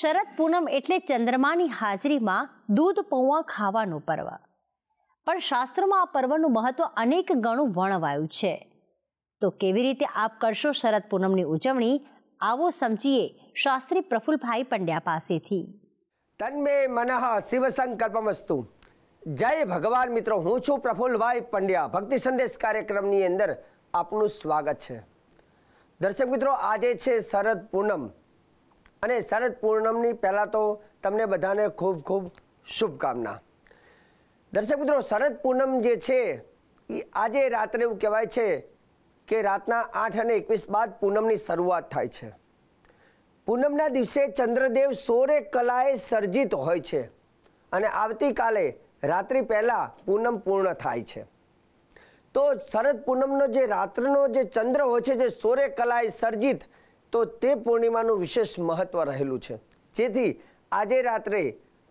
શરદ પૂનમ એટલે ચંદ્રમાની હાજરીમાં દૂધ પૌવા ખાવાનું પર્વ પણ શાસ્ત્રોમાં આ પર્વનું મહત્વ અનેક ગણું વર્ણવાયું છે તો કેવી રીતે આપ કરશો શરદ પૂનમની ઉજવણી આવો સમજીએ શાસ્ત્રી પ્રફુલભાઈ પંડ્યા પાસેથી તન્મે મનઃ શિવસંકલ્પમસ્તુ જય ભગવાન મિત્રો હું છું પ્રફુલભાઈ પંડ્યા ભક્તિ સંદેશ કાર્યક્રમની અંદર આપનું સ્વાગત છે દર્શક મિત્રો આજે છે શરદ પૂનમ અને શરદ પૂર્ણમની પહેલાં તો તમને બધાને ખૂબ ખૂબ શુભકામના દર્શક મિત્રો શરદ પૂનમ જે છે એ આજે રાત્રે એવું કહેવાય છે કે રાતના આઠ અને એકવીસ બાદ પૂનમની શરૂઆત થાય છે પૂનમના દિવસે ચંદ્રદેવ સોરે કલાએ સર્જિત હોય છે અને આવતીકાલે રાત્રિ પહેલાં પૂનમ પૂર્ણ થાય છે તો શરદ પૂનમનો જે રાત્રનો જે ચંદ્ર હોય છે જે સોરે કલાએ સર્જિત તો તે પૂર્ણિમાનું વિશેષ મહત્વ રહેલું છે જેથી આજે રાત્રે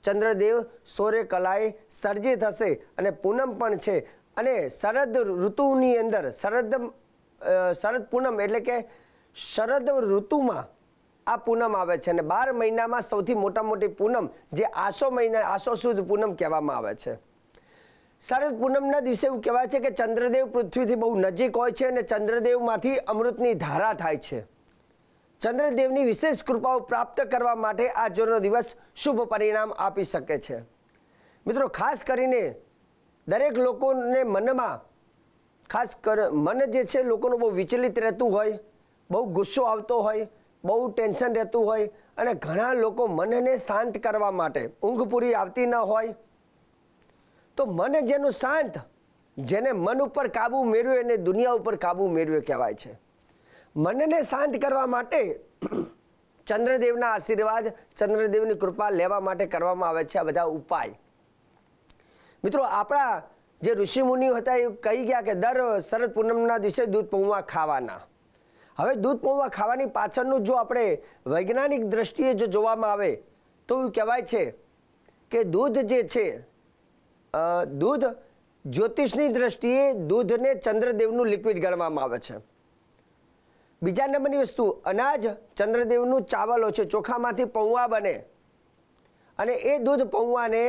ચંદ્રદેવ સૌર્ય કલાએ સર્જે થશે અને પૂનમ પણ છે અને શરદ ઋતુની અંદર શરદ શરદ પૂનમ એટલે કે શરદ ઋતુમાં આ પૂનમ આવે છે અને બાર મહિનામાં સૌથી મોટા મોટી પૂનમ જે આસો મહિના આસો સુદ પૂનમ કહેવામાં આવે છે શરદ પૂનમના દિવસે એવું કહેવાય છે કે ચંદ્રદેવ પૃથ્વીથી બહુ નજીક હોય છે અને ચંદ્રદેવમાંથી અમૃતની ધારા થાય છે ચંદ્રદેવની વિશેષ કૃપાઓ પ્રાપ્ત કરવા માટે આ આજનો દિવસ શુભ પરિણામ આપી શકે છે મિત્રો ખાસ કરીને દરેક લોકોને મનમાં ખાસ કર મન જે છે લોકોનું બહુ વિચલિત રહેતું હોય બહુ ગુસ્સો આવતો હોય બહુ ટેન્શન રહેતું હોય અને ઘણા લોકો મનને શાંત કરવા માટે ઊંઘ પૂરી આવતી ન હોય તો મન જેનું શાંત જેને મન ઉપર કાબુ મેળવે એને દુનિયા ઉપર કાબુ મેળવે કહેવાય છે મનને શાંત કરવા માટે ચંદ્રદેવના આશીર્વાદ ચંદ્રદેવની કૃપા લેવા માટે કરવામાં આવે છે આ બધા ઉપાય મિત્રો આપણા જે ઋષિ મુનિ હતા એ કહી ગયા કે દર શરદ પૂનમના દિવસે દૂધ પૌવા ખાવાના હવે દૂધ પૌવા ખાવાની પાછળનું જો આપણે વૈજ્ઞાનિક દ્રષ્ટિએ જો જોવામાં આવે તો એવું કહેવાય છે કે દૂધ જે છે દૂધ જ્યોતિષની દ્રષ્ટિએ દૂધને ચંદ્રદેવનું લિક્વિડ ગણવામાં આવે છે બીજા નંબરની વસ્તુ અનાજ ચંદ્રદેવનું ચાવલ છે ચોખામાંથી પૌવા બને અને એ દૂધ પૌવાને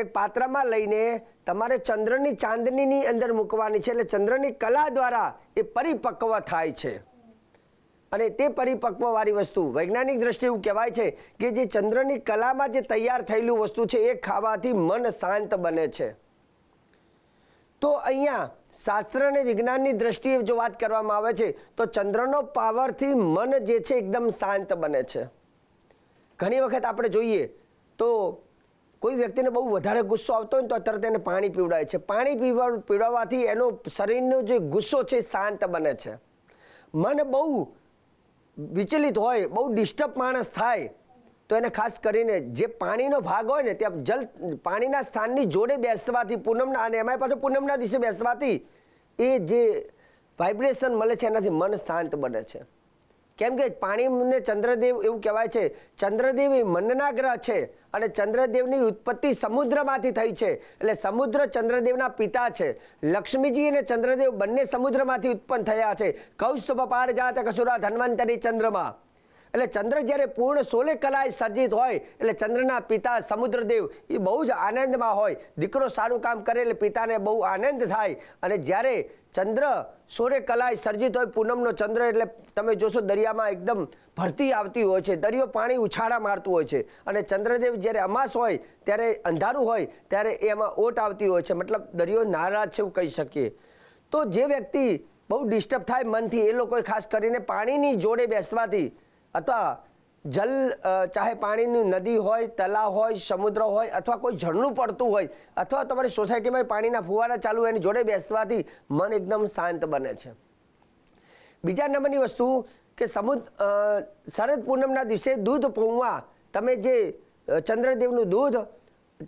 એક પાત્રમાં લઈને તમારે ચંદ્રની ચાંદનીની અંદર મૂકવાની છે એટલે ચંદ્રની કલા દ્વારા એ પરિપક્વ થાય છે અને તે પરિપક્વવાળી વસ્તુ વૈજ્ઞાનિક દ્રષ્ટિએ એવું કહેવાય છે કે જે ચંદ્રની કલામાં જે તૈયાર થયેલું વસ્તુ છે એ ખાવાથી મન શાંત બને છે તો અહીંયા શાસ્ત્ર અને વિજ્ઞાનની દ્રષ્ટિએ જો વાત કરવામાં આવે છે તો ચંદ્રનો પાવરથી મન જે છે એકદમ શાંત બને છે ઘણી વખત આપણે જોઈએ તો કોઈ વ્યક્તિને બહુ વધારે ગુસ્સો આવતો હોય તો અત્યારે તેને પાણી પીવડાય છે પાણી પીવા પીવડાવવાથી એનો શરીરનો જે ગુસ્સો છે શાંત બને છે મન બહુ વિચલિત હોય બહુ ડિસ્ટર્બ માણસ થાય તો એને ખાસ કરીને જે પાણીનો ભાગ હોય ને ત્યાં જલ પાણીના સ્થાનની જોડે બેસવાથી પૂનમના અને એમાં પાછું પૂનમના દિવસે બેસવાથી એ જે વાઇબ્રેશન મળે છે એનાથી મન શાંત બને છે કેમ કે પાણીને ચંદ્રદેવ એવું કહેવાય છે ચંદ્રદેવ એ મનના ગ્રહ છે અને ચંદ્રદેવની ઉત્પત્તિ સમુદ્રમાંથી થઈ છે એટલે સમુદ્ર ચંદ્રદેવના પિતા છે લક્ષ્મીજી અને ચંદ્રદેવ બંને સમુદ્રમાંથી ઉત્પન્ન થયા છે કૌશુભ પાડ જાત કસુરા ધન્વંતરી ચંદ્રમાં એટલે ચંદ્ર જ્યારે પૂર્ણ સોલે કલાએ સર્જિત હોય એટલે ચંદ્રના પિતા સમુદ્રદેવ એ બહુ જ આનંદમાં હોય દીકરો સારું કામ કરે એટલે પિતાને બહુ આનંદ થાય અને જ્યારે ચંદ્ર સોરે કલાએ સર્જિત હોય પૂનમનો ચંદ્ર એટલે તમે જોશો દરિયામાં એકદમ ભરતી આવતી હોય છે દરિયો પાણી ઉછાળા મારતું હોય છે અને ચંદ્રદેવ જ્યારે અમાસ હોય ત્યારે અંધારું હોય ત્યારે એમાં ઓટ આવતી હોય છે મતલબ દરિયો નારાજ છે એવું કહી શકીએ તો જે વ્યક્તિ બહુ ડિસ્ટર્બ થાય મનથી એ લોકોએ ખાસ કરીને પાણીની જોડે બેસવાથી અથવા જલ ચાહે પાણીની નદી હોય તલાવ હોય સમુદ્ર હોય અથવા કોઈ ઝરણું પડતું હોય અથવા તમારી સોસાયટીમાં પાણીના ફુવારા ચાલુ એની જોડે બેસવાથી મન એકદમ શાંત બને છે બીજા નંબરની વસ્તુ કે સમુદ્ર શરદ પૂનમના દિવસે દૂધ પૌવા તમે જે ચંદ્રદેવનું દૂધ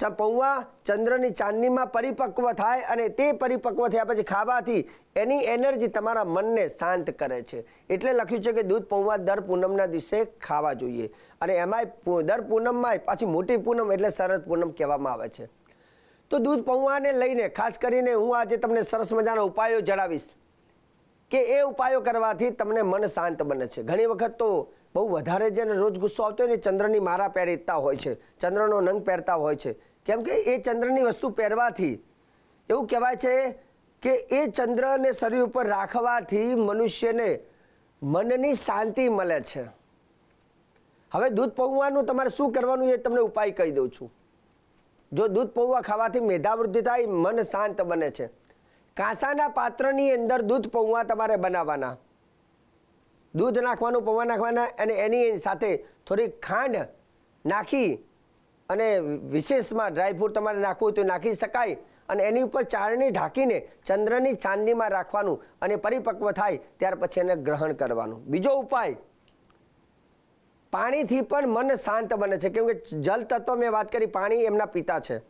પૌવા ચંદ્રની ચાંદનીમાં પરિપક્વ થાય અને તે પરિપક્વ થયા પછી ખાવાથી એની એનર્જી તમારા મનને શાંત કરે છે એટલે લખ્યું છે કે દૂધ પૌવા દર પૂનમના દિવસે ખાવા જોઈએ અને એમાંય દર પૂનમમાંય પાછી મોટી પૂનમ એટલે શરદ પૂનમ કહેવામાં આવે છે તો દૂધ પૌવાને લઈને ખાસ કરીને હું આજે તમને સરસ મજાના ઉપાયો જણાવીશ કે એ ઉપાયો કરવાથી તમને મન શાંત બને છે ઘણી વખત તો બહુ વધારે જેને રોજ ગુસ્સો આવતો હોય ને ચંદ્રની મારા પહેરતા હોય છે ચંદ્રનો નંગ પહેરતા હોય છે કેમ કે એ ચંદ્રની વસ્તુ પહેરવાથી એવું કહેવાય છે કે એ ચંદ્રને શરીર ઉપર રાખવાથી મનુષ્યને મનની શાંતિ મળે છે હવે દૂધ પૌવાનું તમારે શું કરવાનું એ તમને ઉપાય કહી દઉં છું જો દૂધ પૌવા ખાવાથી મેધાવૃદ્ધિ થાય મન શાંત બને છે કાંસાના પાત્રની અંદર દૂધ પૌવા તમારે બનાવવાના દૂધ નાખવાનું પૌવા નાખવાના અને એની સાથે થોડી ખાંડ નાખી અને વિશેષમાં ડ્રાયફ્રૂટ તમારે નાખવું હોય તો નાખી શકાય અને એની ઉપર ચાળણી ઢાંકીને ચંદ્રની ચાંદનીમાં રાખવાનું અને પરિપક્વ થાય ત્યાર પછી એને ગ્રહણ કરવાનું બીજો ઉપાય પાણીથી પણ મન શાંત બને છે કેમકે કે જલ તત્વ મેં વાત કરી પાણી એમના પિતા છે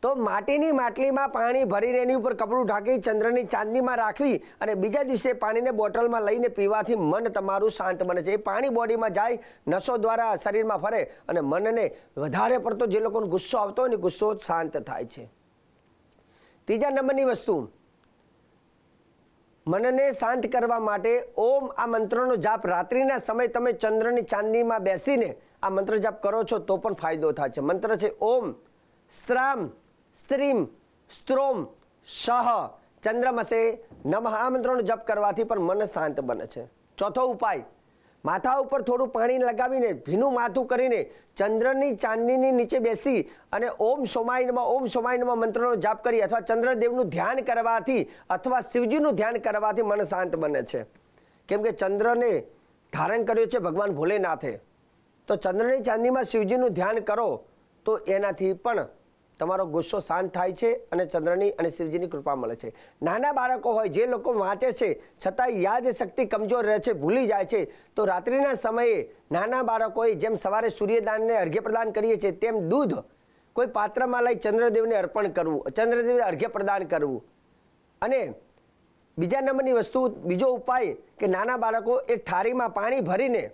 તો માટીની માટલીમાં પાણી ભરીને એની ઉપર કપડું ઢાંકી ચંદ્રની ચાંદનીમાં રાખવી અને બીજા દિવસે પાણીને બોટલમાં લઈને પીવાથી મન તમારું શાંત બને છે એ પાણી બોડીમાં જાય નસો દ્વારા શરીરમાં ફરે અને મનને વધારે પડતો જે લોકોનો ગુસ્સો આવતો હોય ને ગુસ્સો શાંત થાય છે ત્રીજા નંબરની વસ્તુ મનને શાંત કરવા માટે ઓમ આ મંત્રનો જાપ રાત્રિના સમય તમે ચંદ્રની ચાંદનીમાં બેસીને આ મંત્ર જાપ કરો છો તો પણ ફાયદો થાય છે મંત્ર છે ઓમ સ્ત્રામ સ્ત્રીમ સ્ત્રોમ શહ ચંદ્રમસે નમઃ આ મંત્રોનો જપ કરવાથી પણ મન શાંત બને છે ચોથો ઉપાય માથા ઉપર થોડું પાણી લગાવીને ભીનું માથું કરીને ચંદ્રની ચાંદીની નીચે બેસી અને ઓમ સોમાયનમાં ઓમ સોમાયનમાં મંત્રનો જાપ કરી અથવા ચંદ્રદેવનું ધ્યાન કરવાથી અથવા શિવજીનું ધ્યાન કરવાથી મન શાંત બને છે કેમ કે ચંદ્રને ધારણ કર્યો છે ભગવાન ભોલેનાથે તો ચંદ્રની ચાંદીમાં શિવજીનું ધ્યાન કરો તો એનાથી પણ તમારો ગુસ્સો શાંત થાય છે અને ચંદ્રની અને શિવજીની કૃપા મળે છે નાના બાળકો હોય જે લોકો વાંચે છે છતાં યાદ શક્તિ કમજોર રહે છે ભૂલી જાય છે તો રાત્રિના સમયે નાના બાળકોએ જેમ સવારે સૂર્યદાનને અર્ઘ્ય પ્રદાન કરીએ છીએ તેમ દૂધ કોઈ પાત્રમાં લઈ ચંદ્રદેવને અર્પણ કરવું ચંદ્રદેવને અર્ઘ્ય પ્રદાન કરવું અને બીજા નંબરની વસ્તુ બીજો ઉપાય કે નાના બાળકો એક થાળીમાં પાણી ભરીને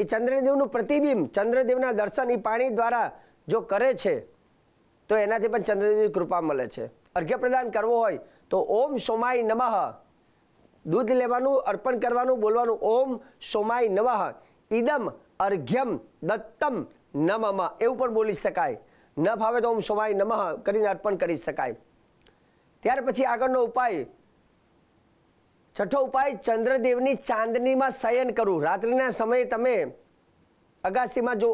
એ ચંદ્રદેવનું પ્રતિબિંબ ચંદ્રદેવના દર્શન એ પાણી દ્વારા જો કરે છે તો એનાથી પણ ચંદ્રદેવની કૃપા મળે છે અર્ઘ્ય પ્રદાન કરવો હોય તો ઓમ સોમાય નમઃ દૂધ લેવાનું અર્પણ કરવાનું બોલવાનું ઓમ સોમાય નમઃ ઈદમ અર્ઘ્યમ દત્તમ નમઃ એવું પણ બોલી શકાય ન ભાવે તો ઓમ સોમાય નમઃ કરીને અર્પણ કરી શકાય ત્યાર પછી આગળનો ઉપાય છઠ્ઠો ઉપાય ચંદ્રદેવની ચાંદનીમાં શયન કરવું રાત્રિના સમયે તમે અગાસીમાં જો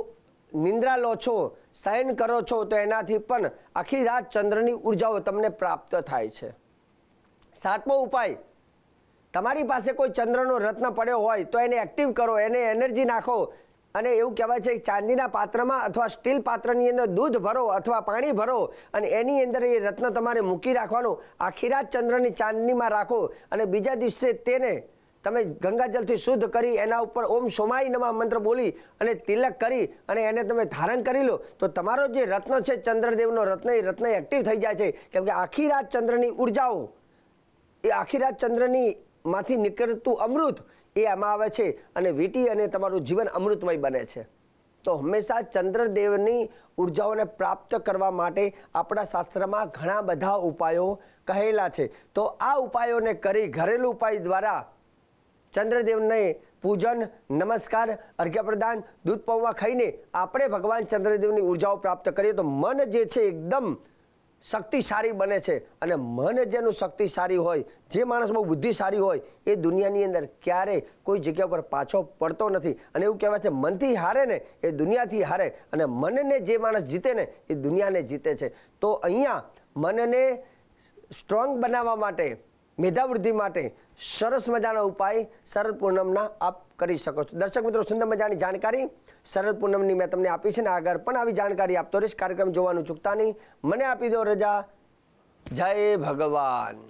નિંદ્રા લો છો સાઇન કરો છો તો એનાથી પણ આખી રાત ચંદ્રની ઉર્જાઓ તમને પ્રાપ્ત થાય છે સાતમો ઉપાય તમારી પાસે કોઈ ચંદ્રનો રત્ન પડ્યો હોય તો એને એક્ટિવ કરો એને એનર્જી નાખો અને એવું કહેવાય છે કે ચાંદીના પાત્રમાં અથવા સ્ટીલ પાત્રની અંદર દૂધ ભરો અથવા પાણી ભરો અને એની અંદર એ રત્ન તમારે મૂકી રાખવાનો આખી રાત ચંદ્રની ચાંદનીમાં રાખો અને બીજા દિવસે તેને તમે ગંગાજલથી શુદ્ધ કરી એના ઉપર ઓમ સોમાય નમા મંત્ર બોલી અને તિલક કરી અને એને તમે ધારણ કરી લો તો તમારો જે રત્ન છે ચંદ્રદેવનો રત્ન એ રત્ન એક્ટિવ થઈ જાય છે કેમ કે આખી રાત ચંદ્રની ઉર્જાઓ એ આખી રાત ચંદ્રની માંથી નીકળતું અમૃત એ આમાં આવે છે અને વીટી અને તમારું જીવન અમૃતમય બને છે તો હંમેશા ચંદ્રદેવની ઉર્જાઓને પ્રાપ્ત કરવા માટે આપણા શાસ્ત્રમાં ઘણા બધા ઉપાયો કહેલા છે તો આ ઉપાયોને કરી ઘરેલું ઉપાય દ્વારા ચંદ્રદેવને પૂજન નમસ્કાર અર્ઘ્યપ્રદાન દૂધ પૌવા ખાઈને આપણે ભગવાન ચંદ્રદેવની ઉર્જાઓ પ્રાપ્ત કરીએ તો મન જે છે એકદમ શક્તિશાળી બને છે અને મન જેનું શક્તિશાળી હોય જે માણસ બહુ બુદ્ધિશાળી હોય એ દુનિયાની અંદર ક્યારેય કોઈ જગ્યા પર પાછો પડતો નથી અને એવું કહેવાય છે મનથી હારે ને એ દુનિયાથી હારે અને મનને જે માણસ જીતે ને એ દુનિયાને જીતે છે તો અહીંયા મનને સ્ટ્રોંગ બનાવવા માટે મેધાવૃદ્ધિ માટે સરસ મજાના ઉપાય શરદ પૂનમના આપ કરી શકો છો દર્શક મિત્રો સુંદર મજાની જાણકારી શરદ પૂનમની મેં તમને આપી છે ને આગળ પણ આવી જાણકારી આપતો રહીશ કાર્યક્રમ જોવાનું ચૂકતા નહીં મને આપી દો રજા જય ભગવાન